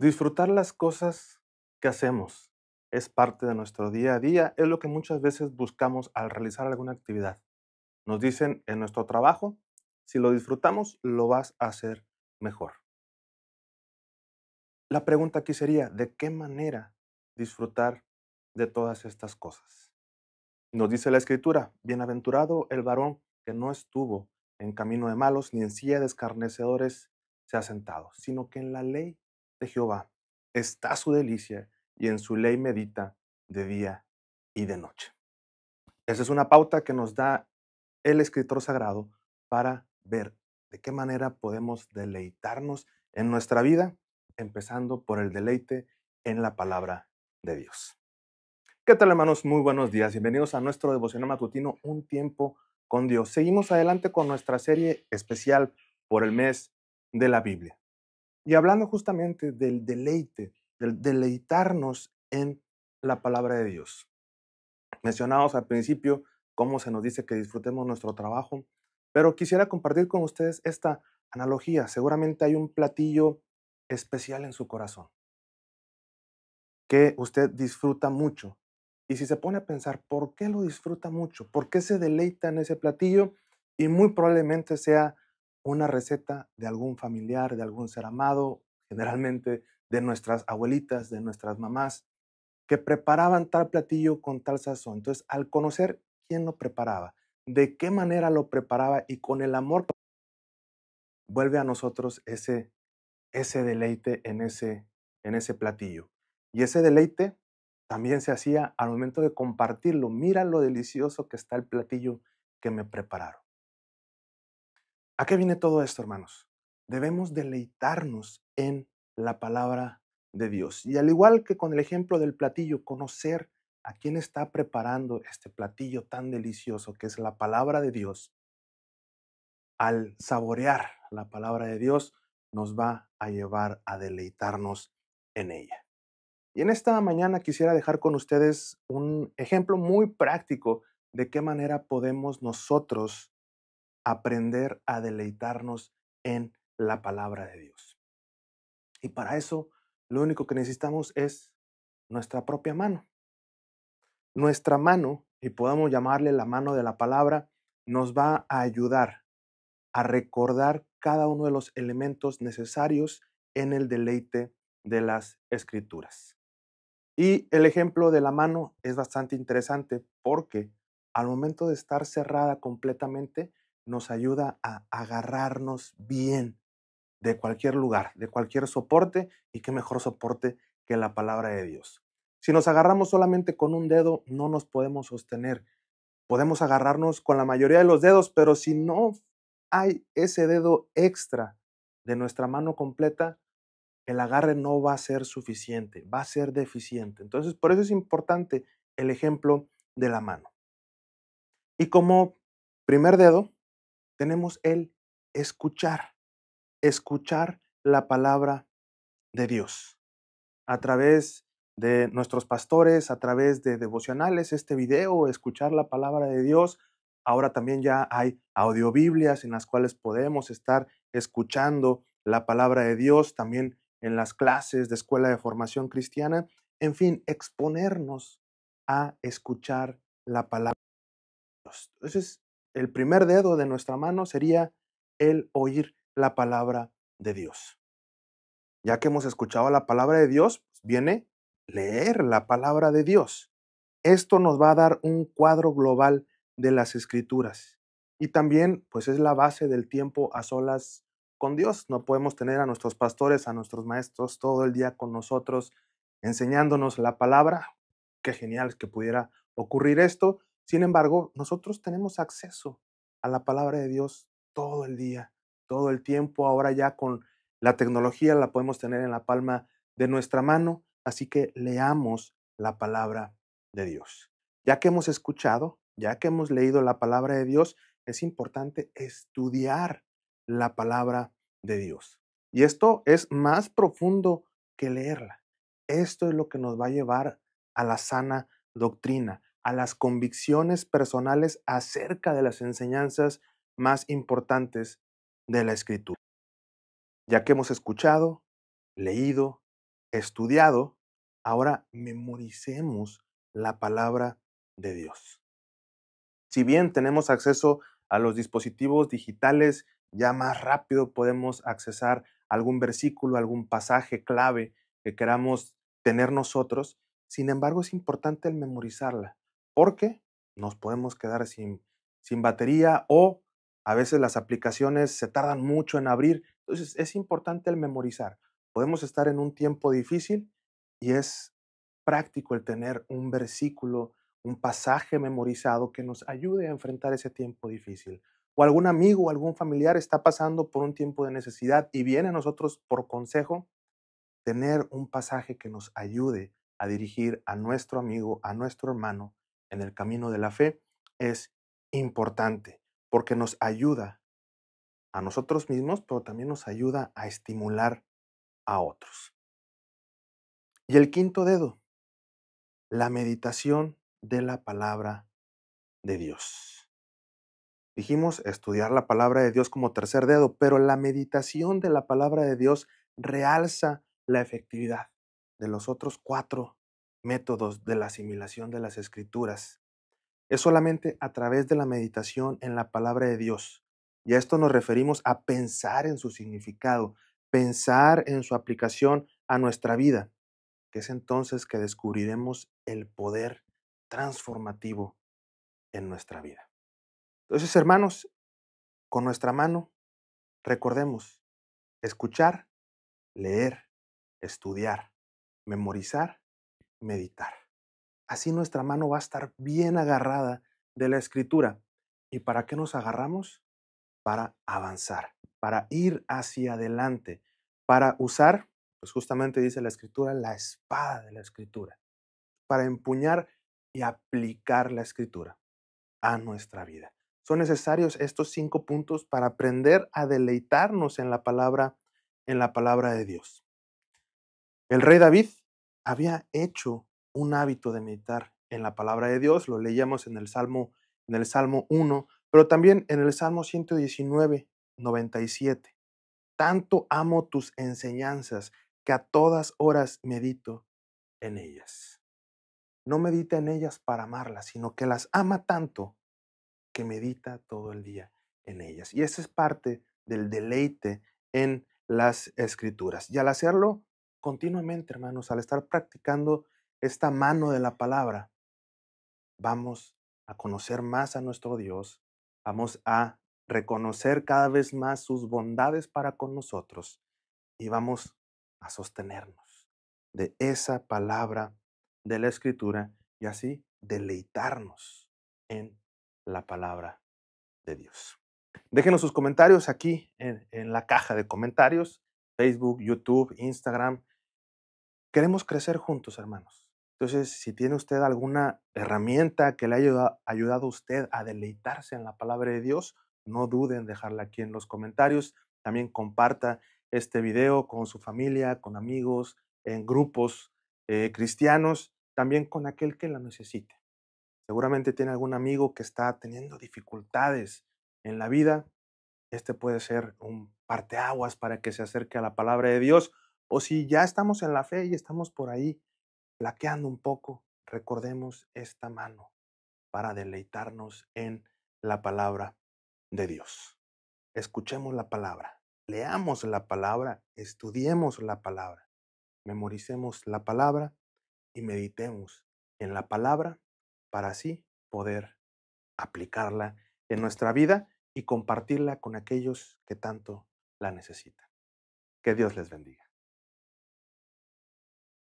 Disfrutar las cosas que hacemos es parte de nuestro día a día, es lo que muchas veces buscamos al realizar alguna actividad. Nos dicen en nuestro trabajo, si lo disfrutamos, lo vas a hacer mejor. La pregunta aquí sería, ¿de qué manera disfrutar de todas estas cosas? Nos dice la escritura, bienaventurado el varón que no estuvo en camino de malos, ni en silla de escarnecedores se ha sentado, sino que en la ley de Jehová está su delicia y en su ley medita de día y de noche. Esa es una pauta que nos da el escritor sagrado para ver de qué manera podemos deleitarnos en nuestra vida, empezando por el deleite en la palabra de Dios. ¿Qué tal hermanos? Muy buenos días. Bienvenidos a nuestro devocional matutino Un tiempo con Dios. Seguimos adelante con nuestra serie especial por el mes de la Biblia. Y hablando justamente del deleite, del deleitarnos en la palabra de Dios. Mencionamos al principio cómo se nos dice que disfrutemos nuestro trabajo, pero quisiera compartir con ustedes esta analogía. Seguramente hay un platillo especial en su corazón que usted disfruta mucho. Y si se pone a pensar, ¿por qué lo disfruta mucho? ¿Por qué se deleita en ese platillo? Y muy probablemente sea una receta de algún familiar, de algún ser amado, generalmente de nuestras abuelitas, de nuestras mamás, que preparaban tal platillo con tal sazón. Entonces, al conocer quién lo preparaba, de qué manera lo preparaba y con el amor, vuelve a nosotros ese, ese deleite en ese, en ese platillo. Y ese deleite también se hacía al momento de compartirlo. Mira lo delicioso que está el platillo que me prepararon. ¿A qué viene todo esto, hermanos? Debemos deleitarnos en la palabra de Dios. Y al igual que con el ejemplo del platillo, conocer a quién está preparando este platillo tan delicioso que es la palabra de Dios. Al saborear la palabra de Dios, nos va a llevar a deleitarnos en ella. Y en esta mañana quisiera dejar con ustedes un ejemplo muy práctico de qué manera podemos nosotros aprender a deleitarnos en la palabra de Dios. Y para eso, lo único que necesitamos es nuestra propia mano. Nuestra mano, y podamos llamarle la mano de la palabra, nos va a ayudar a recordar cada uno de los elementos necesarios en el deleite de las escrituras. Y el ejemplo de la mano es bastante interesante porque al momento de estar cerrada completamente, nos ayuda a agarrarnos bien de cualquier lugar, de cualquier soporte, y qué mejor soporte que la palabra de Dios. Si nos agarramos solamente con un dedo, no nos podemos sostener. Podemos agarrarnos con la mayoría de los dedos, pero si no hay ese dedo extra de nuestra mano completa, el agarre no va a ser suficiente, va a ser deficiente. Entonces, por eso es importante el ejemplo de la mano. Y como primer dedo, tenemos el escuchar, escuchar la palabra de Dios a través de nuestros pastores, a través de devocionales, este video, escuchar la palabra de Dios. Ahora también ya hay audiobiblias en las cuales podemos estar escuchando la palabra de Dios, también en las clases de escuela de formación cristiana. En fin, exponernos a escuchar la palabra de Dios. Entonces, el primer dedo de nuestra mano sería el oír la palabra de Dios. Ya que hemos escuchado la palabra de Dios, pues, viene leer la palabra de Dios. Esto nos va a dar un cuadro global de las escrituras. Y también, pues es la base del tiempo a solas con Dios. No podemos tener a nuestros pastores, a nuestros maestros todo el día con nosotros enseñándonos la palabra. Qué genial que pudiera ocurrir esto, sin embargo, nosotros tenemos acceso a la palabra de Dios todo el día, todo el tiempo. Ahora ya con la tecnología la podemos tener en la palma de nuestra mano, así que leamos la palabra de Dios. Ya que hemos escuchado, ya que hemos leído la palabra de Dios, es importante estudiar la palabra de Dios. Y esto es más profundo que leerla. Esto es lo que nos va a llevar a la sana doctrina, a las convicciones personales acerca de las enseñanzas más importantes de la escritura. Ya que hemos escuchado, leído, estudiado, ahora memoricemos la palabra de Dios. Si bien tenemos acceso a los dispositivos digitales, ya más rápido podemos accesar algún versículo, algún pasaje clave que queramos tener nosotros. Sin embargo, es importante el memorizarla, porque nos podemos quedar sin, batería o a veces las aplicaciones se tardan mucho en abrir. Entonces es importante el memorizar. Podemos estar en un tiempo difícil y es práctico el tener un versículo, un pasaje memorizado que nos ayude a enfrentar ese tiempo difícil. O algún amigo o algún familiar está pasando por un tiempo de necesidad y viene a nosotros por consejo, tener un pasaje que nos ayude a dirigir a nuestro amigo, a nuestro hermano, en el camino de la fe es importante porque nos ayuda a nosotros mismos, pero también nos ayuda a estimular a otros. Y el quinto dedo, la meditación de la palabra de Dios. Dijimos estudiar la palabra de Dios como tercer dedo, pero la meditación de la palabra de Dios realza la efectividad de los otros cuatro métodos de la asimilación de las escrituras. Es solamente a través de la meditación en la palabra de Dios. Y a esto nos referimos a pensar en su significado, pensar en su aplicación a nuestra vida, que es entonces que descubriremos el poder transformativo en nuestra vida. Entonces, hermanos, con nuestra mano, recordemos, escuchar, leer, estudiar, memorizar meditar. Así nuestra mano va a estar bien agarrada de la escritura. ¿Y para qué nos agarramos? Para avanzar, para ir hacia adelante, para usar, pues justamente dice la escritura, la espada de la escritura, para empuñar y aplicar la escritura a nuestra vida. Son necesarios estos cinco puntos para aprender a deleitarnos en la palabra, en la palabra de Dios. El rey David había hecho un hábito de meditar en la palabra de Dios, lo leíamos en el Salmo, en el Salmo 1, pero también en el Salmo 119, 97. Tanto amo tus enseñanzas que a todas horas medito en ellas. No medita en ellas para amarlas, sino que las ama tanto que medita todo el día en ellas. Y esa es parte del deleite en las escrituras. Y al hacerlo, continuamente, hermanos, al estar practicando esta mano de la palabra, vamos a conocer más a nuestro Dios, vamos a reconocer cada vez más sus bondades para con nosotros y vamos a sostenernos de esa palabra de la escritura y así deleitarnos en la palabra de Dios. Déjenos sus comentarios aquí en, en la caja de comentarios, Facebook, YouTube, Instagram, Queremos crecer juntos, hermanos. Entonces, si tiene usted alguna herramienta que le haya ayudado a usted a deleitarse en la palabra de Dios, no duden en dejarla aquí en los comentarios. También comparta este video con su familia, con amigos, en grupos eh, cristianos, también con aquel que la necesite. Seguramente tiene algún amigo que está teniendo dificultades en la vida. Este puede ser un parteaguas para que se acerque a la palabra de Dios o si ya estamos en la fe y estamos por ahí plaqueando un poco, recordemos esta mano para deleitarnos en la palabra de Dios. Escuchemos la palabra, leamos la palabra, estudiemos la palabra, memoricemos la palabra y meditemos en la palabra para así poder aplicarla en nuestra vida y compartirla con aquellos que tanto la necesitan. Que Dios les bendiga.